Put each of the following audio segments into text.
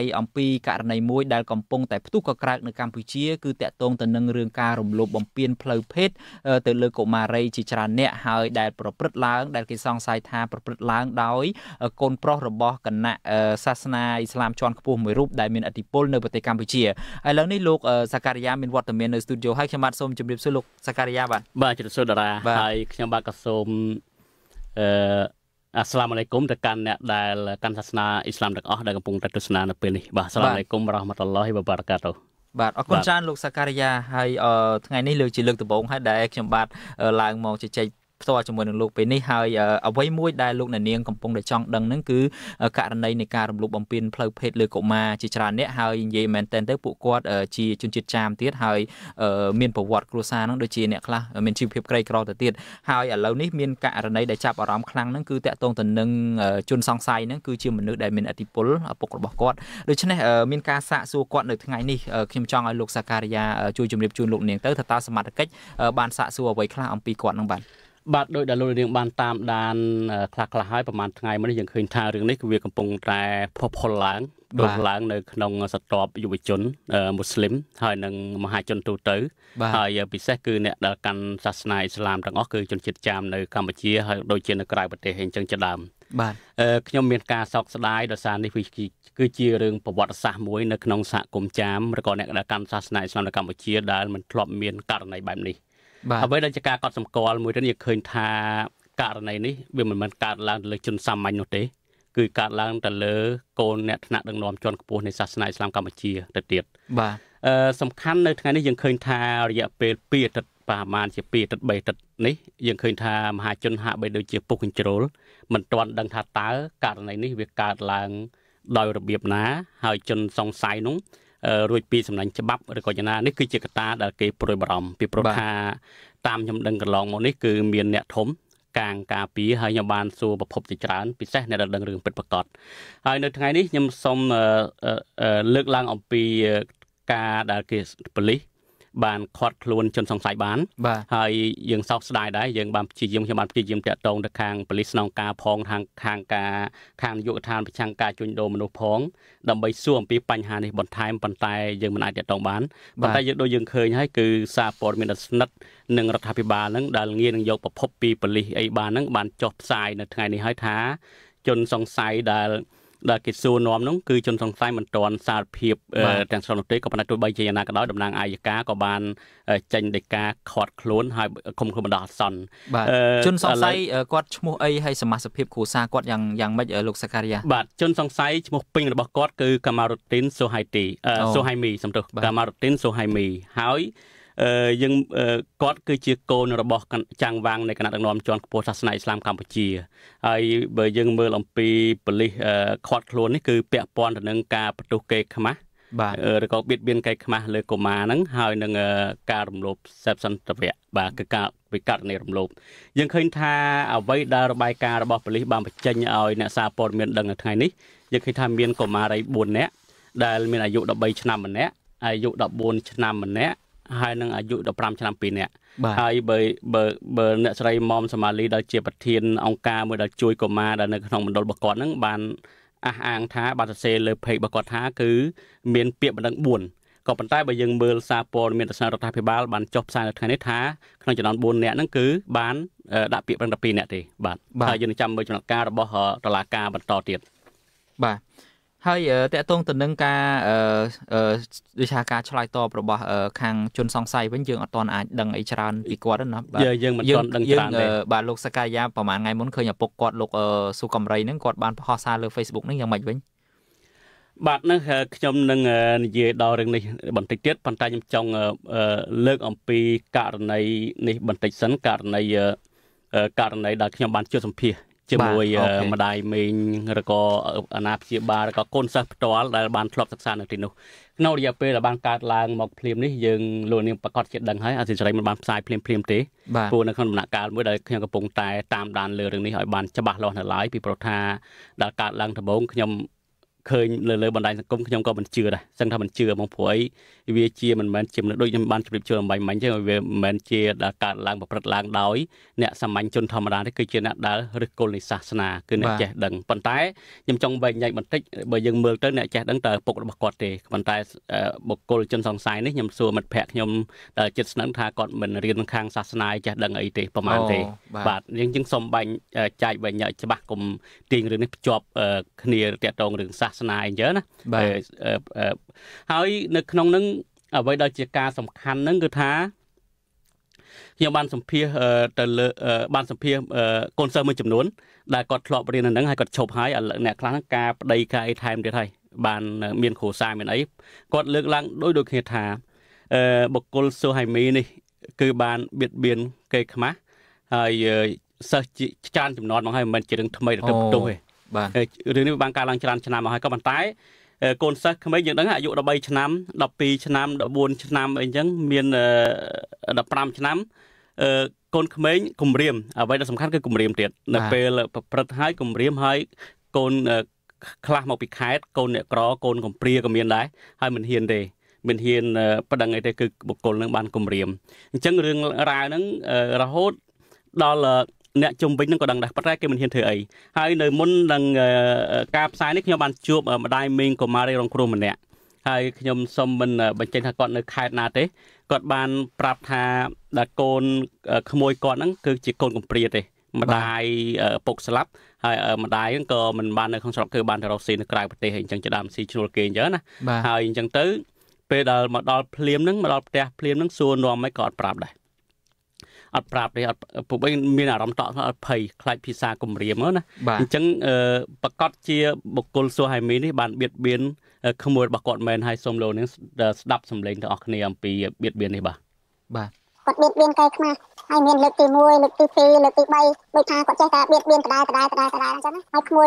យអំពីករណីមួយដែលកំពុងតែផ្ទុះកក្រើកនៅកម្ពុជាគឺតាក់ទងទៅនឹងរឿងការរំលោភបំពានផ្លូវភេទទៅលើកុមារីជាច្រើនអ្នកហើយដែលប្រព្រឹត្តឡើងដែលគេសង្ស័យថាប្រព្រឹត្តឡើងដោយកូនប្រុសរបស់គណៈសាសនាអ៊ីស្លាមជាន់ខ្ពស់មួយរូបដែលមានឥទ្ធិពលនៅប្រទេសកម្ពុជាឥឡូវនេះលោកសាការីយ៉ាមានវត្តមាននៅស្ទូឌីយោហើយខ្ញុំបាទសូមជម្រាបសួរលោកសាការីយ៉ាបាទបាទជម្រាបសួរតារាហើយខ្ញុំបាទក៏សូមអឺអាស្លាមអាឡៃគុំទៅកាន់អ្នកដែលកាន់សាសនាអ៊ីស្លាមទាំងអស់ដែលកំពុងតែទស្សនានៅពេលនេះបាទស្លាមអាឡៃគុំរ៉ាហ្មាតុលឡោះវបារកាតូបាទអរគុណច្រើនលោកសាការីយ៉ាហើយថ្ងៃនេះលើកជាលើកដំបូងហើយដែលខ្ញុំបាទឡើងមកជជែកផ្ទាល់ជាមួយនឹងលោកពេលនេះហើយអ្វីមួយដែលលោកអ្នកនាងកំពុងតែចង់ដឹងហ្នឹងគឺករណីនៃការរំលោភបំពានផ្លូវភេទលើកុមារជាច្រើនអ្នកហើយនិយាយមែនទែនទៅពួកគាត់ជាជនជាតិចាមទៀតហើយមានប្រវត្តិគ្រួសារហ្នឹងដូចជាអ្នកខ្លះមានជីវភាពក្រីក្រទៅទៀតហើយឥឡូវនេះមានករណីដែលចាប់អារម្មណ៍ខ្លាំងហ្នឹងគឺតាក់ទងទៅនឹងជនសង្ស័យហ្នឹងគឺជាមនុស្សដែលមានអធិបុលឪពុករបស់គាត់ដូច្នេះមានការសាកសួរគាត់នៅថ្ងៃនេះខ្ញុំចង់ឲ្យលោកសាការីយ៉ាជួយជម្រាបជូនលោកនាងទៅថាតើសមត្ថកិច្ចបានសាកសួរអ្វីខ្លះអំពីគាត់នឹងបាទបាទដោយដែលលោកនាងបានតាមដានខ្លះខ្លះហើយប្រហែលថ្ងៃមុននេះយើងឃើញថារឿងនេះគឺវាកំពុងតែផុសផុលឡើងដុះឡើង នៅក្នុងសតបយុវជនមូស្លីមហើយនិងមហាជនទូទៅហើយពិសេសគឺអ្នកដែលកាន់សាសនាអ៊ីស្លាមទាំងអស់គឺជនជាតិចាមនៅកម្ពុជាហើយដូចជានៅក្រៅប្រទេសអញ្ចឹងជាដើមបាទខ្ញុំមានការសោកស្ដាយដោយសារនេះគឺជារឿងប្រវត្តិសាស្ត្រមួយនៅក្នុងសហគមន៍ចាមឬក៏អ្នកដែលកាន់សាសនាអ៊ីស្លាមនៅកម្ពុជាដែលមិនធ្លាប់មានករណីបែបនេះអ្វីដែលជាការកត់សម្គាល់មួយទៀតយើងឃើញថាករណីនេះវាមិនមែនកើតឡើងលើជនសាមញ្ញនោះទេ គឺកើតឡើងទៅលើកូនអ្នកថ្នាក់ដឹកនាំជាន់ខ្ពស់នៃសាសនាអ៊ីស្លាមកម្ពុជាទៅទៀតបាទអឺសំខាន់នៅថ្ងៃនេះយើងឃើញថារយៈពេល2អាទិត្យប្រហែលជា2អាទិត្យ3អាទិត្យនេះយើងឃើញថាមហាជនហាក់បីដូចជាពុះកញ្ជ្រោលមិនទាន់ដឹងថាតើករណីនេះវាកើតឡើងដោយរបៀបណា ហើយជនសង្ស័យនោះរួចពីសំណាញ់ច្បាប់ឬក៏យ៉ាងណានេះគឺជាកត្តាដែលគេប្រួយបារម្ភពីព្រោះថាតាមខ្ញុំដឹងកន្លងមកនេះគឺមានអ្នកធំកាងការពីហើយខ្ញុំបានសួរប្រភពជាច្រើនពិសេសអ្នកដែលដឹងរឿងពិតប្រាកដហើយនៅថ្ងៃនេះខ្ញុំសូមលើកឡើងអំពីការដែលគេប៉ូលីសបានខាត់ខ្លួនជនសង្ស័យបានហើយយើងសោកស្ដាយដែរយើងបានព្យាយាមខ្ញុំបានព្យាយាមតាក់ទងទៅខាងប៉ូលីសស្នងការផងខាងខាងការខាងយុវដ្ឋានប្រឆាំងការជួញដូរមនុស្សផងដើម្បីសួរអំពី បញ្ហានេះបន្ថែមប៉ុន្តែយើងមិនអាចតាក់ទងបានប៉ុន្តែយើងដូចយើងឃើញហើយគឺសារព័ត៌មានដ៏ស្និទ្ធនឹងរដ្ឋាភិបាលនឹងដែលងារនឹងយកប្រភពពីប៉ូលីសអីបាននឹងបានចុះផ្សាយនៅថ្ងៃនេះហើយថា ជនសង្ស័យដែលដែលគេសួរនាំនោះគឺជនសង្ស័យមិនទាន់សារភាពទាំងស្រុងនោះទេក៏ប៉ុន្តែទោះបីជាយ៉ាងណាក៏ដោយតំណាងអាយកាក៏បាន ចេញដីកាខាត់ខ្លួនហើយគុំខ្លួនបណ្ដោះអាសន្នជនសង្ស័យគាត់ឈ្មោះអីហើយសមាជិកគ្រួសារគាត់យ៉ាងយ៉ាងម៉េចលោកសាការីយ៉ាបាទជនសង្ស័យឈ្មោះពេញរបស់គាត់គឺកាម៉ារូទីនសូហៃទីសូហៃមីសំទោសកាម៉ារូទីនសូហៃមីហើយយើងគាត់គឺជាកូនរបស់ចាំងវាងនៃគណៈដឹកនាំជាន់ខ្ពស់សាសនាអ៊ីស្លាមកម្ពុជាហើយបើយើងមើលអំពីប៉ូលីសខាត់ខ្លួននេះគឺពាក់ព័ន្ធទៅនឹងការប្រទុះកេរខ្មាស់បាទឬក៏បៀតបៀនកែខ្មាស់លើកុមារហ្នឹងហើយនឹងការរំលោភសេពសន្តិវៈបាទគឺការវិកតនៃរំលោភយើងឃើញថាអ្វីដែលរបាយការណ៍របស់ប៉ូលីសបានបញ្ចេញឲ្យអ្នកសារព័ត៌មានដឹងនៅថ្ងៃនេះយើងឃើញថាមានកុមារី4នាក់ដែលមានអាយុ13ឆ្នាំម្នាក់អាយុ14ឆ្នាំម្នាក់ហើយនឹងអាយុ15ឆ្នាំ2នាក់ហើយបើបើបើអ្នកស្រីមុំសូម៉ាលីដែលជាប្រធានអង្គការមួយដែលជួយកុមារដែលនៅក្នុងមណ្ឌលរបស់គាត់ហ្នឹងបានអះអាងថា បានសរសេរលើ page របស់គាត់ថាគឺមានពាក្យបណ្ដឹង4ក៏ប៉ុន្តែបើយើងមើលសារព័ត៌មានរបស់រដ្ឋាភិបាលបានចុះផ្សាយនៅថ្ងៃនេះថាក្នុងចំណោម4នាក់ហ្នឹងគឺបាន ដាក់ពាក្យបណ្ដឹង12នាក់ទេបាទហើយយើងចាំមើលចំណាត់ការរបស់តុលាការបន្តទៀតបាទហើយតកតងទៅនឹងការវិชาការឆ្លើយតបរបស់ខាងជនសង្ស័យវិញយើងអត់ទាន់អាចដឹងអីច្រើនពីគាត់ណាបាទយើងមិនទាន់ដឹងច្រើនទេបាទលោកសកាយាប្រហែលថ្ងៃមុនឃើញឪពុកគាត់លោកស៊ូកំរៃហ្នឹងគាត់បានផុសសារលើ Facebook ហ្នឹងយ៉ាងម៉េចវិញបាទនឹងខ្ញុំនឹងនិយាយដល់រឿងនេះបន្តិចទៀតប៉ុន្តែខ្ញុំចង់លើកអំពីករណីនេះបន្តិចសិនករណីករណីដែលខ្ញុំបានជួបសម្ភាសន៍ជាមួយម្ដាយមីងឬក៏អាណាព្យាបាលឬក៏កូនសិស្សផ្ទាល់ដែលបានធ្លាប់សិក្សានៅទីនោះក្នុងរយៈពេលដែលបានកើតឡើងមកភ្លាមនេះយើងលោកនាងប្រកាសជាដឹងហើយអសិរ័យមិនបានផ្សាយភ្លាមភ្លាមទេព្រោះនៅក្នុងដំណាក់កាលមួយដែលខ្ញុំកំពុងតែតាមដានលើរឿងនេះឲ្យបានច្បាស់លាស់នៅឡើយពីព្រោះថាដែលកើតឡើងដំបូងខ្ញុំឃើញលើលើបណ្ដាញសង្គមខ្ញុំក៏មិនជឿដែរសឹងថាមិនជឿហ្មងព្រោះអីវាជាមិនមែនជាមនុស្សដូចខ្ញុំបានជម្រាបជូនអំបញ្ញមិញចឹងវាមិនមែនជាដែលកើតឡើងប្រព្រឹត្តឡើងដោយ អ្នកសាមញ្ញជនធម្មតាទេគឺជាអ្នកដែលឫសគល់នៃសាសនាគឺអ្នកចេះដឹងប៉ុន្តែខ្ញុំចង់បែកញែកបន្តិចបើយើងមើលទៅអ្នកចេះដឹងតើពុករបស់គាត់ទេប៉ុន្តែបុគ្គលជនសង្ស័យនេះខ្ញុំសួរមិត្តភ័ក្តិខ្ញុំដែលចិត្តស្នឹងថាគាត់មិនរៀនខាងសាសនាចេះដឹងអីទេប្រហែលទេបាទយើងជាងសុំបែងចែកបែងញែកច្បាស់កុំទាញរឿងនេះភ្ជាប់គ្នាតាក់ទងរឿងសាសនាអីចឹងណាហើយ នៅក្នុងនឹងអ្វីដែលជាការសំខាន់នឹងគឺថាខ្ញុំបានសម្ភាសទៅលើបានសម្ភាសកូនសិស្សមួយចំនួនដែលគាត់ធ្លាប់រៀននៅនឹងហើយគាត់ឈប់ហើយអ្នកខ្លះហ្នឹងការប្តីការអីថែមទៀតហើយបានមានគ្រូសាមានអីគាត់លើកឡើងដោយដូចគ្នាថាបុគ្គលសូហៃមីនេះគឺបានបៀតបៀនគេខ្មាស់ហើយសិស្សច្រើនចំនួនមកហើយមិនមែនជារឿងថ្មីទៅទោសទេបាទរឿងនេះបានកើតឡើងច្រើនឆ្នាំមកហើយក៏ប៉ុន្តែកូនសិស្សក្មេងយើងដឹងអាយុ13ឆ្នាំ12ឆ្នាំ14ឆ្នាំអីចឹងមាន15ឆ្នាំកូនក្មេងគម្រាម អ្វីដែលសំខាន់គឺគម្រាមទៀតនៅពេលប្រព្រឹត្តហើយគម្រាមហើយកូនខ្លះមកពីខេត្តកូនអ្នកក្រ កូនកំព្រាក៏មានដែរហើយមិនហ៊ានទេមិនហ៊ានប្តឹងអីទេគឺបុគ្គលនឹងបានគម្រាមអញ្ចឹងរឿងរ៉ាវហ្នឹងរហូតដល់អ្នកជំវិញនឹងក៏ដឹងដែរប៉ុន្តែគេមិនហ៊ានធ្វើអីហើយនៅមុននឹងការផ្សាយនេះខ្ញុំបានជួបម្ដាយមីងកុមារីរងគ្រោះម្នាក់ហើយខ្ញុំសូមមិនបញ្ចេញថាគាត់នៅខេត្តណាទេគាត់បានប្រាប់ថាដល់កូនក្មួយគាត់ហ្នឹង គឺជាកូនកំព្រាទេ ម្ដាយពុកស្លាប់ហើយម្ដាយហ្នឹងក៏មិនបាននៅក្នុងស្រុកគឺបានទៅរកស៊ីនៅក្រៅប្រទេសហើយអញ្ចឹងជាដើមស៊ីឈ្នួលគេអញ្ចឹងណាហើយអញ្ចឹងទៅពេលដល់មកដល់ភ្លាមហ្នឹងមកដល់ផ្ទះភ្លាមហ្នឹងសួរនាំមិនក៏អត់ប្រាប់ដែរអត់ប្រាប់ទេអត់ពួកឯងមានអារម្មណ៍តក់អត់ភ័យខ្លាចភាសាគំរាមហ្នឹងណាអញ្ចឹងប្រកាសជាបុគ្គលសួរហៃមីនេះបានបៀតបៀនក្មួយរបស់គាត់មែនហើយសូមលោកនឹងស្ដាប់សម្លេងទាំងអស់គ្នាអំពីបៀតបៀននេះបាទបាទគាត់បៀតបៀនកែខ្មាស់ហើយមានលើកទី1លើកទី2លើកទី3ដូចថាគាត់ចេះតែបៀតបៀនកដាលកដាលកដាលកដាលអញ្ចឹងណាហើយក្មួយ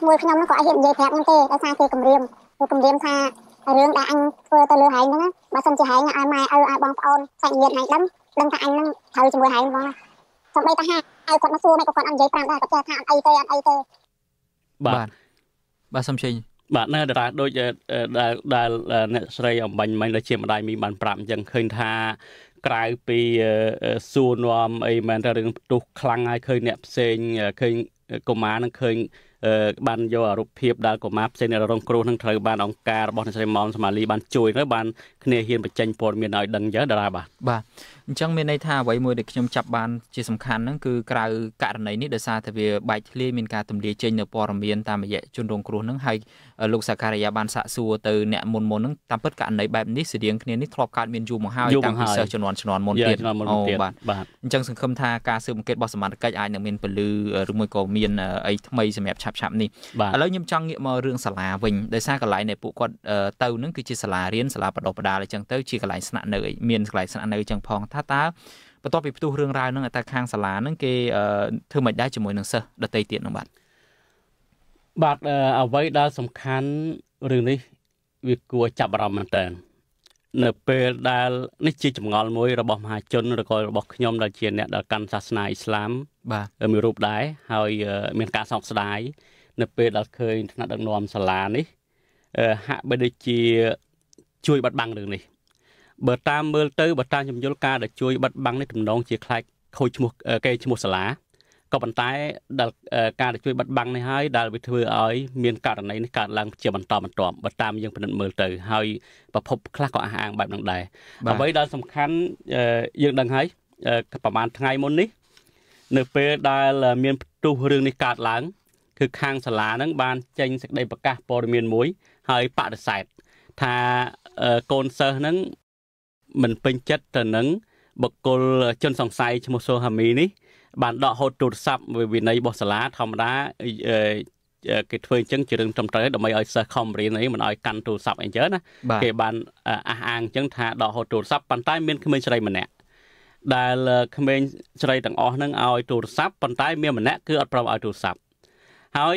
ក្មួយខ្ញុំហ្នឹងគាត់អត់ហ៊ាននិយាយប្រាប់ខ្ញុំទេដោយសារគេគំរាមគេគំរាមថារឿងដែលអញធ្វើទៅលើហែងហ្នឹងណាបើសិនជាហែងឲ្យម៉ែឪឲ្យបងប្អូនសាច់ញាតិហែងដឹងដឹងថាអញនឹងត្រូវជាមួយហើយបងណាសូម្បីតែហាឲ្យគាត់មកសួរមិនក៏គាត់អត់និយាយប្រាំដែរគាត់ចេះថាអត់អីទេអត់អីទេបាទបាទសំជិញបាទនៅតារាដូចដែលដែលអ្នកស្រីអំបញ្ញមិញដែលជាម្ដាយមីបានប្រាប់អញ្ចឹងឃើញថាក្រៅពីសួរនាំអីមែនតែរឿងផ្ទុះខ្លាំងហើយឃើញអ្នកផ្សេងឃើញកុមារនឹងឃើញបានយករូបភាពដែលកុមារផ្សេងនៅរងគ្រោះនឹងត្រូវបានអង្គការរបស់អ្នកស្រីម៉ោនសម៉ាលីបានជួយទៅបានគ្នាហ៊ានបញ្ចេញព័ត៌មានឲ្យដឹងចឹងតារាបាទបាទអញ្ចឹងមានន័យថាអ្វីមួយដែលខ្ញុំចាប់បានជាសំខាន់ហ្នឹងគឺក្រៅករណីនេះដោយសារតែវាបែកធ្លាយមានការទម្លាយចេញនៅព័ត៌មានតាមរយៈជនរងគ្រោះហ្នឹងហើយលោកសាការីយ៉ាបានសាកសួរទៅអ្នកមុនមុនហ្នឹងតាមពិតករណីបែបនេះស្តីងគ្នានេះធ្លាប់កើតមានយូរមកហើយតាំងពីសិស្សជំនាន់ជំនាន់មុនទៀតអូបាទអញ្ចឹងសង្ឃឹមថាការស៊ើបអង្កេតរបស់សមត្ថកិច្ចអាចនឹងមានពលឺឬមួយក៏មានអីថ្មីសម្រាប់ឆាប់ឆាប់នេះឥឡូវខ្ញុំចង់ងាកមករឿងសាលាវិញដោយសារកន្លែងដែលពួកគាត់ទៅហ្នឹងគឺជាសាលារៀនសាលាបណ្ដុះបណ្ដាលអញ្ចឹងទៅជាកន្លែងស្នាក់នៅមានកន្លែងស្នាក់នៅអញ្ចឹងផងថាថាតើបន្ទាប់ពីផ្ទុះរឿងរ៉ាវនឹងតែខាងសាលានឹងគេធ្វើមិនដែរជាមួយនឹងសិស្សដតីទៀតនឹងបាទបាទអ្វីដែលសំខាន់រឿងនេះ វាគួរចាប់អារម្មណ៍មែនតើ នៅពេលដែលនេះជាចម្ងល់មួយ របស់មហាជនឬក៏របស់ខ្ញុំដែលជាអ្នកដែលកាន់សាសនាអ៊ីស្លាមបាទមានរូបដែរហើយមានការសោកស្ដាយនៅពេលដែលឃើញថ្នាក់ដឹកនាំសាលានេះ ហាក់បីដូចជាជួយ បាត់បង់រឿងនេះបើតាមមើលទៅបើតាមជំយល់ការដែលជួយបិទបាំងនេះតំណងជាខ្លាចខូចឈ្មោះគេឈ្មោះសាលាក៏ប៉ុន្តែដែលការដែលជួយបិទបាំងនេះហើយដែលវាធ្វើឲ្យមានករណីនេះកើតឡើងជា បន្តបន្ទាប់បើតាមយើងពិនិត្យមើលទៅហើយប្រភពខ្លះក៏អះអាងបែបហ្នឹងដែរអ្វីដែលសំខាន់យើងដឹងហើយប្រហែលថ្ងៃមុននេះនៅពេលដែលមានផ្ទុះរឿងនេះកើតឡើងគឺខាងសាលាហ្នឹង បានចេញសេចក្តីប្រកាសព័ត៌មានមួយហើយបដិសេធថាកូនសិស្សហ្នឹងមិនពេញចិត្តទៅនឹងបុគ្គលជនសង្ស័យឈ្មោះសូហាមីនេះ បានដកហូតទូរស័ព្ទវិន័យរបស់សាលា ធម្មតាគេធ្វើអញ្ចឹងជារឿងត្រឹមត្រូវដើម្បីឲ្យសិស្សខំរៀនអីមិនឲ្យកាន់ទូរស័ព្ទអីចឹងណាគេបានអះអាងអញ្ចឹងថាដកហូតទូរស័ព្ទប៉ុន្តែមានក្មេងស្រីម្នាក់ ដែល ក្មេងស្រីទាំងអស់ហ្នឹងឲ្យទូរស័ព្ទប៉ុន្តែមានម្នាក់គឺអត់ព្រមឲ្យទូរស័ព្ទហើយ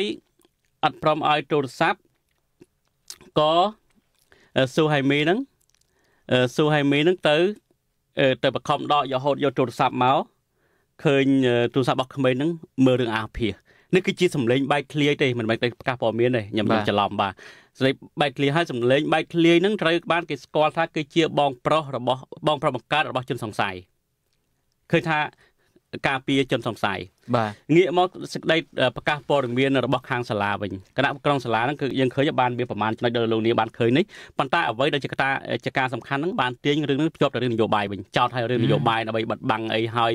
អត់ព្រមឲ្យទូរស័ព្ទក៏ស៊ូហៃមីហ្នឹងស៊ូហៃមីហ្នឹងទៅ ទៅបខំដកយកហូតយកទូរស័ព្ទមកឃើញ ទូរស័ព្ទរបស់ក្មេងហ្នឹងមើលរឿងអាភាសនេះគឺជាសម្លេងបែកធ្លាយទេមិនមែនតែប្រកាសព័ត៌មានទេខ្ញុំមិនច្រឡំបាទសម្លេងបែកធ្លាយហើយសម្លេងបែកធ្លាយហ្នឹងត្រូវបានគេស្គាល់ថាគឺជាបងប្រុសរបស់បងប្រុសបង្កើតរបស់ជនសង្ស័យឃើញថាការពារជនសង្ស័យងាកមកសេចក្តីប្រកាសព័ត៌មានរបស់ខាងសាលាវិញគណៈក្រុងសាលាហ្នឹងគឺយើងឃើញបានមានប្រមាណចំណុចដែលលោកនាងបានឃើញនេះប៉ុន្តែអ្វីដែលជាកត្តាជាការសំខាន់ហ្នឹងបានទាញរឿងហ្នឹងភ្ជាប់ទៅរឿងនយោបាយវិញចោទឲ្យរឿងនយោបាយដើម្បីបិទបាំងអីហើយ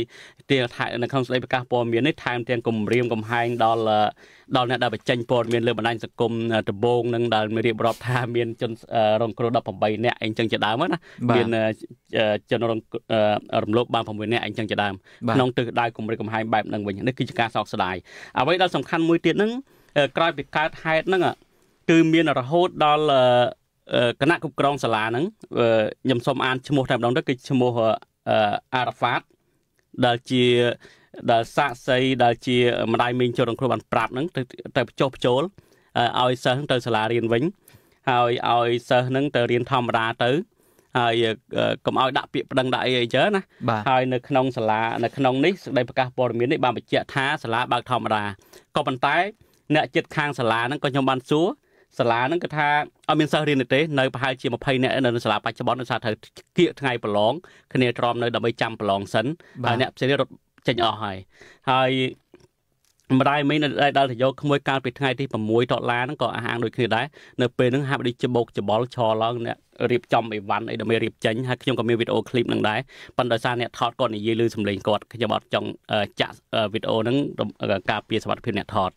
ទៀតនៅក្នុងសេចក្តីប្រកាសព័ត៌មាននេះថែមទាំងគំរាមកំហែងដល់ដល់អ្នកដែលបញ្ចេញព័ត៌មានលើបណ្ដាញសង្គមដំបងនឹងដែលមានរៀបរាប់ថាមានជនរងគ្រោះ18នាក់អីចឹងជាដើមណាមានជនរងរំលោភបាន6នាក់អីចឹងជាដើមក្នុងទិសដៅគំរាមកំហែងបែបហ្នឹងវិញនេះគឺជាការសោកស្ដាយអ្វីដែលសំខាន់មួយទៀតហ្នឹងក្រោយពីកើតហេតុហ្នឹងគឺមានរហូតដល់គណៈគ្រប់គ្រងសាលាហ្នឹងខ្ញុំសូមអានឈ្មោះតែម្ដងទៅគឺឈ្មោះអារ៉ាហ្វាតដែលជាដែលសាក់សីដែលជាម្ដាយមីងចូលក្នុងគ្រូបានប្រាប់ហ្នឹងទៅទៅបញ្ចុះបញ្ចូលឲ្យសិស្សទៅសាលារៀនវិញហើយឲ្យសិស្សហ្នឹងទៅរៀនធម្មតាទៅហើយកុំឲ្យដាក់ពាក្យប្តឹងដាក់អីអីចឹងណាហើយនៅក្នុងសាលានៅក្នុងនេះសេចក្តីប្រកាសព័ត៌មាននេះបានបញ្ជាក់ថាសាលាបើកធម្មតាក៏ប៉ុន្តែ អ្នកចិត្តខាងសាលាហ្នឹងក៏ខ្ញុំបានសួរសាលាហ្នឹងគាត់ថាអត់មានសិស្សរៀនទេ នៅប្រហែលជា20នាក់នៅសាលាបច្ចុប្បន្នដោយសារត្រូវគៀកថ្ងៃប្រឡងគ្នាទ្រាំនៅដើម្បីចាំប្រឡងសិនហើយអ្នកផ្សេងរត់ចេញអស់ហើយហើយម្ដាយមីងដែលដល់ទៅយកក្មួយកាលពីថ្ងៃទី6តុលាហ្នឹងក៏អះអាងដូចគ្នាដែរនៅពេលហ្នឹងហាក់ដូចច្បោកច្បល់ឆោឡើងអ្នករៀបចំអីវ៉ាន់អីដើម្បីរៀបចេញហើយខ្ញុំក៏មានវីដេអូឃ្លីបនឹងដែរប៉ុន្តែសារអ្នកថតគាត់និយាយលើសម្លេងគាត់ខ្ញុំអត់ចង់ចាក់វីដេអូហ្នឹងការពារសុវត្ថិភាពអ្នកថត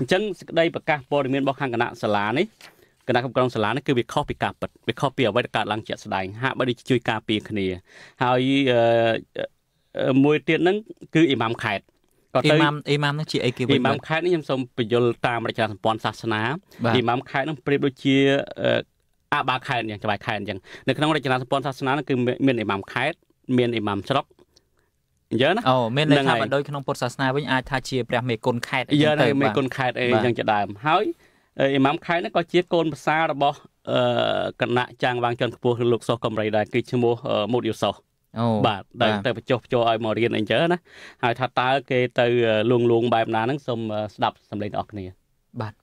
អញ្ចឹងសេចក្តីប្រកាសព័ត៌មានរបស់ខាងគណៈសាលានេះគណៈកម្មការសាលានេះគឺវាខុសពីការពិតវាខុសពីអ្វីដែលកើតឡើងជាក់ស្ដែងហាក់បីដូចជួយការពារគ្នាហើយមួយទៀតហ្នឹងគឺអ៊ីម៉ាមខេត្តក៏ទៅអ៊ីម៉ាមអ៊ីម៉ាមនឹងជាអីគេវិញអ៊ីម៉ាមខេត្តនេះខ្ញុំសូមបញ្យលតាមរចនាសម្ព័ន្ធសាសនាអ៊ីម៉ាមខេត្តនឹងប្រៀបដូចជាអបាលខេត្តអញ្ចឹងច្បាយខេត្តអញ្ចឹងនៅក្នុងរចនាសម្ព័ន្ធសាសនាគឺមានអ៊ីម៉ាមខេត្តមានអ៊ីម៉ាមស្រុកអញ្ចឹងណាអូមានន័យថាបើដូចក្នុងពុទ្ធសាសនាវិញអាចថាជាព្រះមេគុណខេត្តអីចឹងទៅបាទមេគុណខេត្តអីចឹងជាដើមហើយអ៊ីម៉ាមខេត្តហ្នឹងក៏ជាកូនប្រសាររបស់គណៈចាងវាងជន់ខ្ពស់លោកសុសកំរៃដែរគឺឈ្មោះមូតយូសុសអូបាទដែលទៅបញ្ចុះបញ្ចុះឲ្យមករៀនអីចឹងណាហើយ ថាតើគេទៅ លួងលួងបែបណាហ្នឹងសូមស្ដាប់សម្លេងអ្នកគ្នាបាទ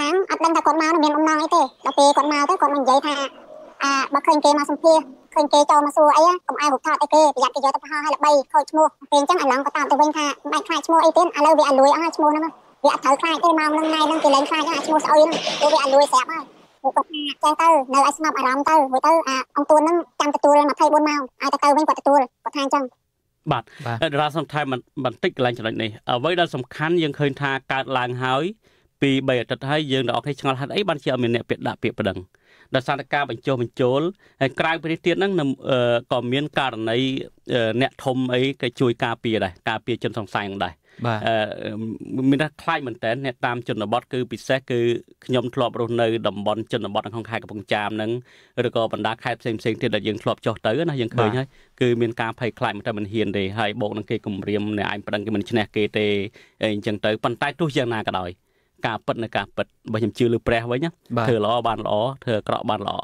ខាងអត់ដឹងថាគាត់មកមានបំណងអីទេដល់ពេលគាត់មកទៅគាត់មកនិយាយថាអាបើឃើញគេមកសម្ភារឃើញគេចូលមកសួរអីកុំឲ្យរូបថតអីគេប្រយ័ត្នគេយកទៅបោះហើយល្បីខូចឈ្មោះពេលអញ្ចឹងអាឡងក៏តាមទៅវិញថាមិនបាច់ខ្លាចឈ្មោះអីទេឥឡូវវាអលួយអស់ហើយឈ្មោះហ្នឹងវាអត់ត្រូវខ្លាចទេមកនឹងថ្ងៃហ្នឹងគេលែងខ្លាចអាឈ្មោះស្អុយហ្នឹងវាអលួយស្រាប់ហើយគាត់ថាចឹងទៅនៅឲ្យស្ងប់អារម្មណ៍ទៅមួយទៅអាអង្គទួនហ្នឹងចាំទទួល24ម៉ោងឲ្យទៅទៅវិញគាត់ទទួលគាត់ថាអញ្ចឹងបាទតារាសំថែមបន្តិចកន្លែងចំណុចនេះអ្វីដែលសំខាន់យើងឃើញថាកើតឡើងហើយពី3អាទិត្យហើយយើងទាំងអស់គ្នាឆ្ងល់ហេតុអីបានជាអត់មានអ្នកពាក្យដាក់ពាក្យប្តឹងដោយសារតែការបញ្ចុះបញ្ចូលហើយក្រៅពីនេះទៀតហ្នឹងក៏មានករណីអ្នកធំអីក៏ជួយការពារដែរការពារជនសង្ស័យហ្នឹងដែរបាទមានថាខ្លាចមែនតើអ្នកតាមជនបទគឺពិសេសគឺខ្ញុំធ្លាប់រស់នៅតំបន់ជនបទក្នុងខេត្តកំពង់ចាមហ្នឹងឬក៏បណ្ដាខេត្តផ្សេងផ្សេងទៀតដែលយើងធ្លាប់ចុះទៅណាយើងឃើញហើយគឺមានការភ័យខ្លាចមែនតើមិនហ៊ានទេហើយបូកនឹងគេគំរាមអ្នកឯងប្តឹងគេមិនឈ្នះគេទេអីអញ្ចឹងទៅប៉ុន្តែទោះយ៉ាងណាក៏ដោយការពិតនៅការពិតបើខ្ញុំជឿលើព្រះវិញធ្វើល្អបានល្អធ្វើអាក្រក់បានល្អ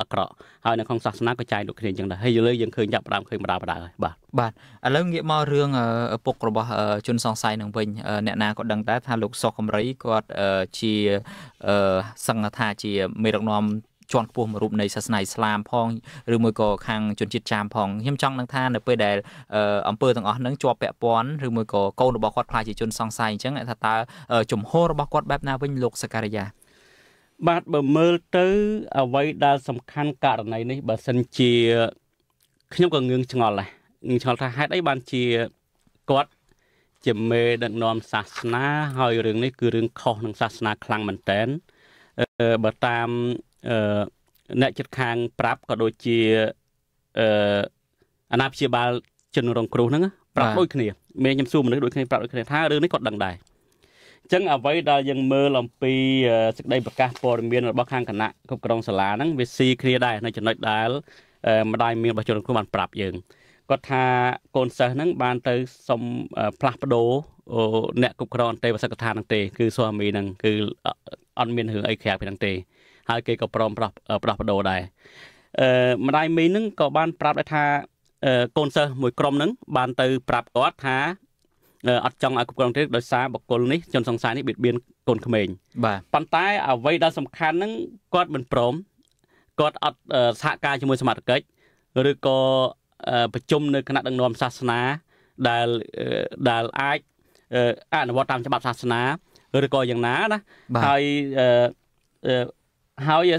អាក្រក់ហើយនៅក្នុងសាសនាក៏ចែកដូចគ្នាអញ្ចឹងដែរហើយលើយើងឃើញចាប់ផ្ដើមឃើញបណ្ដាបណ្ដាហើយបាទបាទឥឡូវងាកមករឿងឪពុករបស់ ជនសង្ស័យនឹងវិញអ្នកណាក៏ដឹងដែរថាលោកសុកកំរីគាត់ជាសង្ឃថាជាមេដឹកនាំជាន់ខ្ពស់មួយរូបនៃសាសនាអ៊ីស្លាមផងឬមួយក៏ខាងជនជាតិចាមផងខ្ញុំចង់នឹងថានៅពេលដែលអំពើទាំងអស់ហ្នឹងជាប់ពាក់ព័ន្ធឬមួយក៏កូនរបស់គាត់ខ្លាចជាជនសង្ស័យអញ្ចឹងថាតើជំហររបស់គាត់បែបណាវិញលោកសការីយ៉ាបាទបើមើលទៅអ្វីដែល សំខាន់ករណីនេះបើសិនជាខ្ញុំក៏ងឿងឆ្ងល់ដែរងឿងឆ្ងល់ថាហេតុអីបានជាគាត់ជាមេដឹកនាំសាសនាហើយរឿងនេះគឺរឿងខុសនឹងសាសនាខ្លាំងមែនតើបើតាមអ្នកចិត្តខាងប្រាប់ក៏ដូចជាអឺអាណាព្យាបាលជនរងគ្រោះហ្នឹងប្រាប់ដូចគ្នាមេខ្ញុំសួរមនុស្សដូចគ្នាប្រាប់ដូចគ្នាថារឿងនេះគាត់ដឹងដែរអញ្ចឹងអ្វីដែលយើងមើលអំពីសេចក្តីប្រកាសព័ត៌មានរបស់ខាងគណៈគ្រប់គ្រងសាលាហ្នឹងវាស៊ីគ្នាដែរនៅចំណុចដែលម្ដាយមានរបស់ជនរងគ្រោះបានប្រាប់យើងគាត់ថាកូនសិស្សហ្នឹងបានទៅសុំផ្លាស់ប្ដូរអ្នកគ្រប់គ្រងអន្តេវាសិកដ្ឋានហ្នឹងទេគឺស្វាមីហ្នឹងគឺអត់មានរឿងអីក្រៅពីហ្នឹងទេហើយគេក៏ព្រមប្រោះប្រោះបដូរដែរអឺម្ដាយមីងហ្នឹងក៏បានប្រាប់ដែរថា កូនសិស្សមួយក្រុមហ្នឹងបានទៅប្រាប់គាត់ថាអត់ចង់ឲ្យគ្រប់គ្រងទេដោយសារបកគលនេះជនសង្សារនេះបៀតបៀនកូនក្មេងបាទប៉ុន្តែ អ្វីដែលសំខាន់ហ្នឹងគាត់មិនព្រមគាត់អត់សហការជាមួយសមាជិកឬក៏ប្រជុំនៅគណៈដឹកនាំសាសនាដែលដែលអាចអនុវត្តតាមច្បាប់សាសនាឬក៏យ៉ាងណាណាហើយហើយ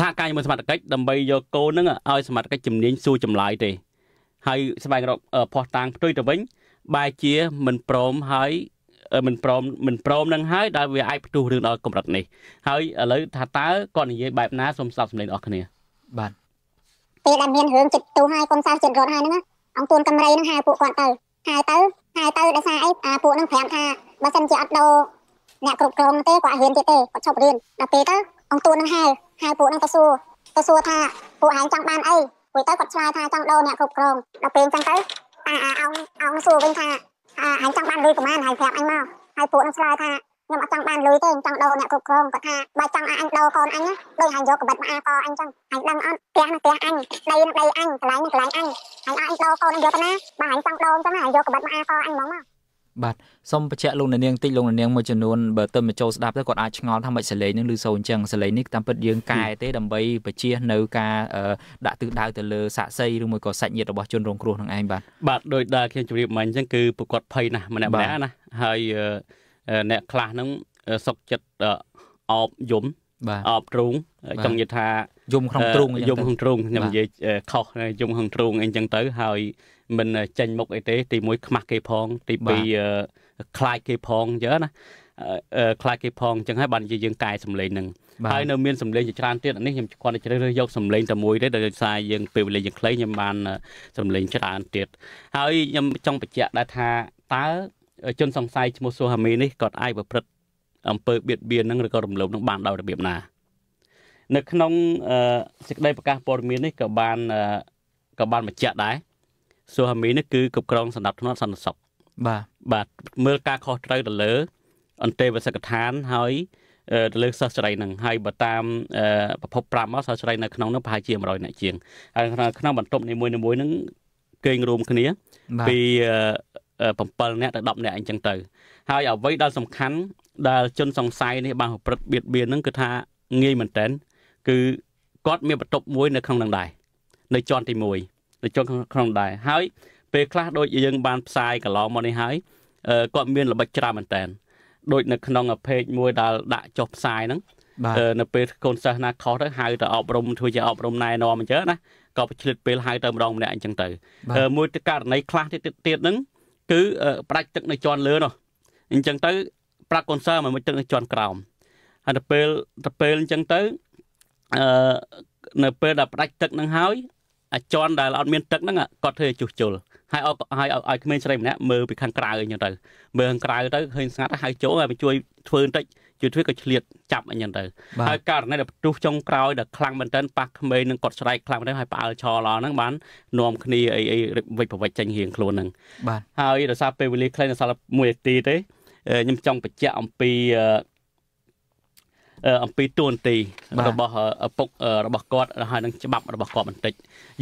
សហការជាមួយសមត្ថកិច្ចដើម្បីយកកូននឹងឲ្យសមត្ថកិច្ចជំនាញសួរចម្លើយទេហើយស្វែងរកផោះតាងផ្ទុយទៅវិញបែជាមិនព្រមហើយមិនព្រមមិនព្រមនឹងហើយដែលវាអាចផ្ទុះរឿងដល់កម្រិតនេះហើយឥឡូវថាតើគាត់និយាយបែបណាសូមស្ដាប់សម្លេងរបស់គ្នាបាទពេលដែលមានរឿងចិត្តទូហើយកូនសាស្ត្រចិត្តរត់ហើយហ្នឹងអង្គទួនកំរៃហ្នឹងហៅពួកគាត់ទៅហៅទៅហៅទៅដោយសារអីអាពួកហ្នឹងប្រាប់ថាបើសិនជាអត់ដូរអ្នកគ្រប់គ្រងទេគាត់ហ៊ានទៀតទេគាត់ឈប់រៀនដល់ពេលទៅអង្គទួននឹងហៅហៅពួកនឹងទៅសួរទៅសួរថាពួកឯងចង់បានអីពួកទៅគាត់ឆ្លើយថាចង់ដូរអ្នកគ្រប់គ្រងដល់ពេលអញ្ចឹងទៅអាអាអោងអោងសួរវិញថាអាឯងចង់បានលុយប្រហែលហើយប្រាប់អញមកហើយពួកនឹងឆ្លើយថាខ្ញុំអត់ចង់បានលុយទេខ្ញុំចង់ដូរអ្នកគ្រប់គ្រងគាត់ថាបើចង់ឲ្យអញដូរកូនអញដូចឲ្យយកកបិតមកអាកអញចឹងអញដឹងអត់ផ្ទះនឹងផ្ទះអញដីនឹងដីអញកន្លែងនឹងកន្លែងអញហើយឲ្យអញដូរកូនអញយកទៅណាបើអញចង់ដូរចឹងណាយកកបិតមកអាកអញហ្មងមកបាទសូមបញ្ជាក់លោកអ្នកនាងតិចលោកអ្នកនាងមួយចំនួនបើទៅមកចូលស្ដាប់ទៅគាត់អាចឆ្ងល់ថាមិនសលេងនឹងឬសូនអញ្ចឹងសលេងនេះតាមពិតយើងកែទេដើម្បីបញ្ជានៅការដាក់ទិសដៅទៅលើសាក់សីឬមួយក៏សាច់ញាតិរបស់ជនរងគ្រោះនឹងឯងបាទបាទដោយដែលខ្ញុំជម្រាបមិញអញ្ចឹងគឺពួកគាត់ភ័យណាស់ម្នាក់ម្នាក់ណាហើយអ្នកខ្លះហ្នឹងសុកចិត្តអបយំអបទ្រូងចង់និយាយថាយំក្នុងទ្រូងយំក្នុងទ្រូងខ្ញុំនិយាយខុសយំក្នុងទ្រូងអីចឹងទៅហើយមិនចេញមុខអីទេ ទី1ខ្មាស់គេផង ទី2ខ្លាចគេផងអញ្ចឹងណាខ្លាចគេផងអញ្ចឹងហើយបាននិយាយយើងកែសម្លេងនឹងហើយនៅមានសម្លេងជាច្រើនទៀតនេះខ្ញុំគាត់ជ្រើសរើសយកសម្លេងតែមួយទេដោយសារយើងពេលវេលាយើងខ្លីខ្ញុំបានសម្លេងច្រើនទៀតហើយខ្ញុំចង់បញ្ជាក់ដែរថាតើជនសង្ស័យឈ្មោះសូហាមីនេះគាត់អាចប្រព្រឹត្តអំពើបៀតបៀននឹងឬក៏រំលោភនឹងបានដោយរបៀបណានៅក្នុងសេចក្តីប្រកាសព័ត៌មាននេះក៏បានក៏បានបញ្ជាក់ដែរសូហាមីនេះគឺគ្រប់គ្រងសម្ដាប់ធ្នាប់សន្តិសុខបាទបាទមើលការខុសត្រូវទៅលើ អន្តេវសិកដ្ឋានហើយទៅលើសិស្សស្រីនឹងហើយបើតាម ប្រភព5មកសិស្សស្រីនៅក្នុងនោះប្រហែលជា100នាក់ជាងហើយក្នុងបន្ទប់នីមួយៗនឹងគេងរួមគ្នាពី7នាក់ទៅ10នាក់អញ្ចឹងទៅហើយអ្វីដែលសំខាន់ដែលជនសង្ស័យនេះបានប្រព្រឹត្តបៀតបៀននឹងគឺថាងាយមែនតើគឺគាត់មានបន្ទប់មួយ នៅក្នុងនឹងដែរនៅជាន់ទី1នៅជាន់ក្នុងដែរហើយ ពេលខ្លះដូចយើងបានផ្សាយកន្លងមកនេះហើយគាត់មានល្បិចច្រើនមែនតើដូចនៅក្នុងពេកមួយដែលដាក់ចុះផ្សាយហ្នឹងនៅពេលកូនសិស្សណាខុសទៅហៅទៅអប់រំធ្វើជាអប់រំណែនាំអញ្ចឹងណាក៏ឆ្លៀតពេលហៅទៅម្ដងម្នាក់អញ្ចឹងទៅមួយទៅករណីខ្លះទៀតទៀតហ្នឹងគឺផ្ដាច់ទឹកនៅជាន់លើនោះអញ្ចឹងទៅប្រាក់កូនសិស្សមកមួយទឹកនៅជាន់ក្រោមហើយទៅពេលទៅពេលអញ្ចឹងទៅអឺនៅពេលដែលផ្ដាច់ទឹកនឹងហើយអាចន់ដែលអត់មានទឹកហ្នឹងគាត់ធ្វើជុះជុលហើយឲ្យឲ្យក្មេងស្រីម្នាក់មើលពីខាងក្រៅអញ្ចឹងទៅមើលខាងក្រៅទៅឃើញស្ងាត់ហើយចូលហើយជួយធ្វើបន្តិចជួយធ្វើក៏ឆ្លៀតចាប់អញ្ចឹងទៅហើយករណីដែលផ្ទុះចុងក្រោយដែលខ្លាំងមែនតើប៉ះក្មេងនឹងគាត់ស្រែកខ្លាំងមែនតើហើយផ្អើលឆោឡហ្នឹងបាននាំគ្នាអីអីវិចប្រវិចចេញរៀងខ្លួនហ្នឹងបាទហើយដោយសារពេលវេលាខ្លីនៅសល់1នាទីទេខ្ញុំចង់បញ្ជាក់អំពីអំពីតួនាទីរបស់ឪពុករបស់គាត់ ហើយនឹងច្បាប់របស់គាត់បន្តិច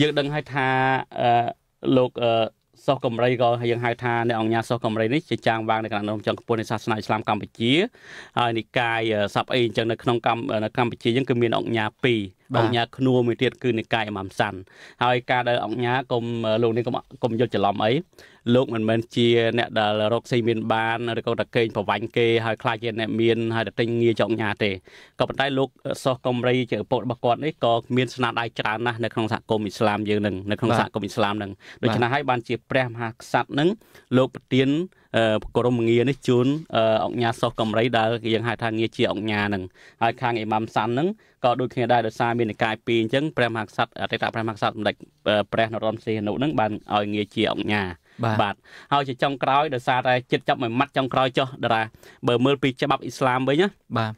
យើងដឹងហើយថាលោកសោះកំរីក៏យើងហៅថាអ្នកអង្គញាសោះកំរីនេះជាចាងវាងនៅក្នុងនំចង់ពុននៃសាសនាអ៊ីស្លាមកម្ពុជាហើយនិកាយសັບអីអញ្ចឹងនៅក្នុងកម្ពុជាយើងគឺមានអង្គញា2អង្គញាធ្នួមួយទៀតគឺនិកាយអមាំសាន់ហើយការដែលអង្គញាកុំលោកនេះកុំកុំយកច្រឡំអីលោកមិនមែនជាអ្នកដែលរកស៊ីមានបានឬក៏តកេងប្រវាញ់គេហើយខ្លាចជាអ្នកមានហើយតេញងារចង់ញ៉ាទេក៏ប៉ុន្តែលោកសោះកំរីជាឪពុករបស់គាត់នេះក៏មានស្នាដៃច្រើនណាស់នៅក្នុងសហគមន៍អ៊ីស្លាមយើងនឹងនៅក្នុងសហគមន៍អ៊ីស្លាមនឹងដូច្នេះហើយបានជាព្រះមហាក្សត្រនឹងលោកប្រទានក្រមងារនេះជូនអង្គញាសុខកំរីដែលយើងហៅថាងារជាអង្គញានឹងហើយខាងអ៊ីម៉ាំសាន់នឹងក៏ដូចគ្នាដែរដោយសារមាននិកាយពីរអញ្ចឹងព្រះមហាក្សត្រអតីតព្រះមហាក្សត្រសម្ដេចព្រះនរោត្តមសីហនុនឹងបានឲ្យងារជាអង្គញាបាទហើយជាចុងក្រោយដោយសារតែចិត្តចាប់មួយម៉ាត់ចុងក្រោយចុះតារាបើមើលពីច្បាប់អ៊ីស្លាមវិញណាបាទ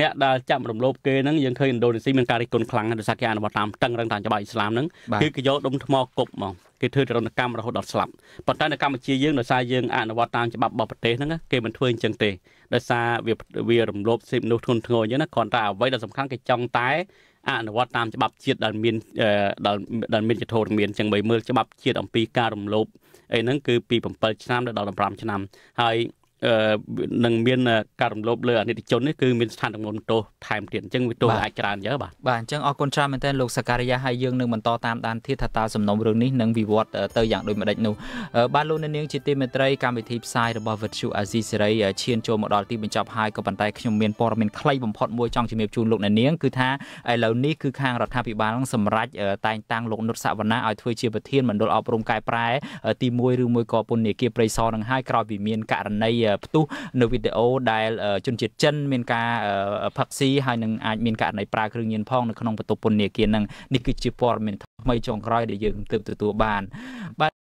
អ្នកដែលចាប់រំលោភគេហ្នឹងយើងឃើញឥណ្ឌូនេស៊ីមានការរិះគន់ខ្លាំងដោយសារគេអនុវត្តតាមតឹងរឹងតាមច្បាប់អ៊ីស្លាមហ្នឹងគឺគេយកដុំថ្មគប់ហ្មងគេធ្វើទរណកម្មរហូតដល់ស្លាប់ប៉ុន្តែនៅកម្ពុជាយើងដោយសារយើងអនុវត្តតាមច្បាប់របស់ប្រទេសហ្នឹងគេមិនធ្វើអញ្ចឹងទេដោយសារវាវារំលោភសិទ្ធិមនុស្សធ្ងន់ធ្ងរអញ្ចឹងណាគ្រាន់តែអ្វីដែលសំខាន់គេចង់តែអនុវត្តតាមច្បាប់ជាតិដែលមានដែលមានចធរមានអញ្ចឹងបើមើលច្បាប់ជាតិអំពីការរំលោភអីហ្នឹងគឺពី7ឆ្នាំដល់15ឆ្នាំហើយនឹងមានការរំលោភលើអនិច្ចជននេះគឺមានស្ថានភាពទោសថែមទៀតអញ្ចឹងវាទោសអាចច្រើនយើបាទបាទអញ្ចឹងអរគុណច្រើនមែនទែនលោកសការីយ៉ាហើយយើងនឹងបន្តតាមដានធាតថាតើសំណុំរឿងនេះនឹងវិវត្តទៅយ៉ាងដូចម្ដេចនោះបាទលោកអ្នកនាងជាទីមេត្រីកម្មវិធីផ្សាយរបស់វិទ្យុអាស៊ីសេរីឈានចូលមកដល់ទីបញ្ចប់ហើយក៏ប៉ុន្តែខ្ញុំមានព័ត៌មានខ្លីបំផុតមួយចង់ជំរាបជូនលោកអ្នកនាងគឺថាឥឡូវនេះគឺខាងរដ្ឋាភិបាលនឹងសម្រេចតែងតាំងលោកនុតសវណ្ណាឲ្យធ្វើជាប្រធានមណ្ឌលអប់រំកែប្រែទី1ឬមួយក៏ពន្ធនាគារព្រៃសរនឹងហើយក្រោយពីមានករណីផ្ទុះនៅវីដេអូដែលជនជាតិចិនមានការផឹកស៊ីហើយនឹងអាចមានករណីប្រើគ្រឿងញៀនផងនៅក្នុងបន្ទប់ពន្ធនាគារនឹងនេះគឺជាព័ត៌មានថ្មីចុងក្រោយដែលយើងទើបទទួលបានបាទ